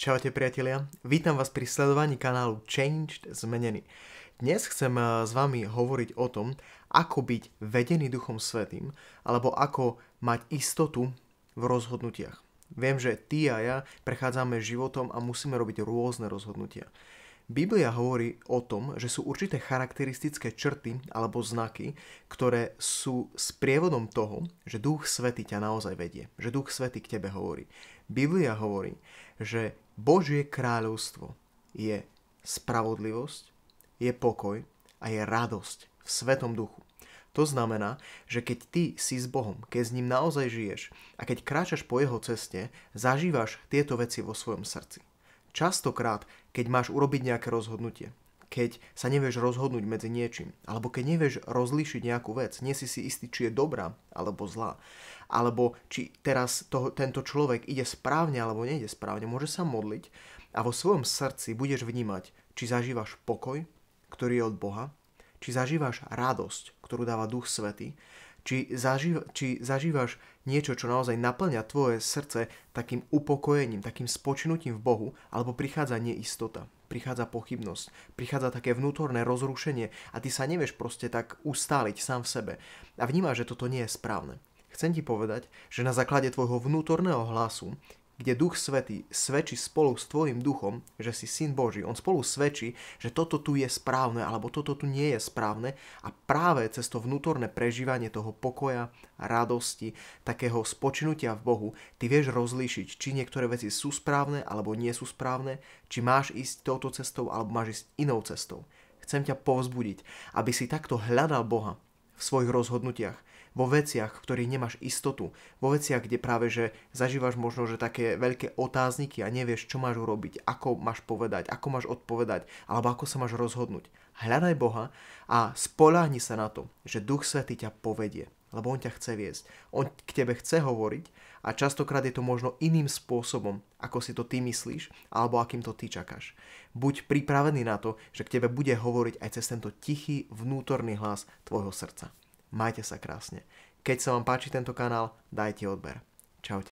Čaute priatelia, vítam vás pri sledovaní kanálu Changed Zmenený. Dnes chcem eh, s vami hovoriť o tom, ako byť vedený Duchom Svetým, alebo ako mať istotu v rozhodnutiach. Viem, že ty a ja prechádzame životom a musíme robiť rôzne rozhodnutia. Biblia hovorí o tom, že sú určité charakteristické črty alebo znaky, ktoré sú sprievodom toho, že Duch Svety ťa naozaj vedie, že Duch Svety k tebe hovorí. Biblia hovorí, že Božie kráľovstvo je spravodlivosť, je pokoj a je radosť v Svetom Duchu. To znamená, že keď ty si s Bohom, keď s ním naozaj žiješ a keď kráčaš po jeho ceste, zažívaš tieto veci vo svojom srdci. Častokrát, keď máš urobiť nejaké rozhodnutie, keď sa nevieš rozhodnúť medzi niečím, alebo keď nevieš rozlíšiť nejakú vec, nie si si istý, či je dobrá alebo zlá, alebo či teraz to, tento človek ide správne alebo nejde správne, môže sa modliť a vo svojom srdci budeš vnímať, či zažívaš pokoj, ktorý je od Boha, či zažívaš radosť, ktorú dáva Duch Svety, či, zažív, či zažívaš niečo, čo naozaj naplňa tvoje srdce takým upokojením, takým spočinutím v Bohu, alebo prichádza neistota, prichádza pochybnosť, prichádza také vnútorné rozrušenie a ty sa nevieš proste tak ustáliť sám v sebe a vnímaš, že toto nie je správne. Chcem ti povedať, že na základe tvojho vnútorného hlasu kde Duch Svetý svedčí spolu s tvojim duchom, že si syn Boží. On spolu svedčí, že toto tu je správne alebo toto tu nie je správne a práve cez to vnútorné prežívanie toho pokoja, radosti, takého spočinutia v Bohu, ty vieš rozlíšiť, či niektoré veci sú správne alebo nie sú správne, či máš ísť touto cestou alebo máš ísť inou cestou. Chcem ťa povzbudiť, aby si takto hľadal Boha v svojich rozhodnutiach, vo veciach, v ktorých nemáš istotu, vo veciach, kde práve že zažívaš možno, že také veľké otázniky a nevieš, čo máš urobiť, ako máš povedať, ako máš odpovedať, alebo ako sa máš rozhodnúť. Hľadaj Boha a spoláhni sa na to, že Duch Svetý ťa povedie, lebo On ťa chce viesť. On k tebe chce hovoriť a častokrát je to možno iným spôsobom, ako si to ty myslíš, alebo akým to ty čakáš. Buď pripravený na to, že k tebe bude hovoriť aj cez tento tichý vnútorný hlas tvojho srdca. Majte sa krásne. Keď sa vám páči tento kanál, dajte odber. Čaute.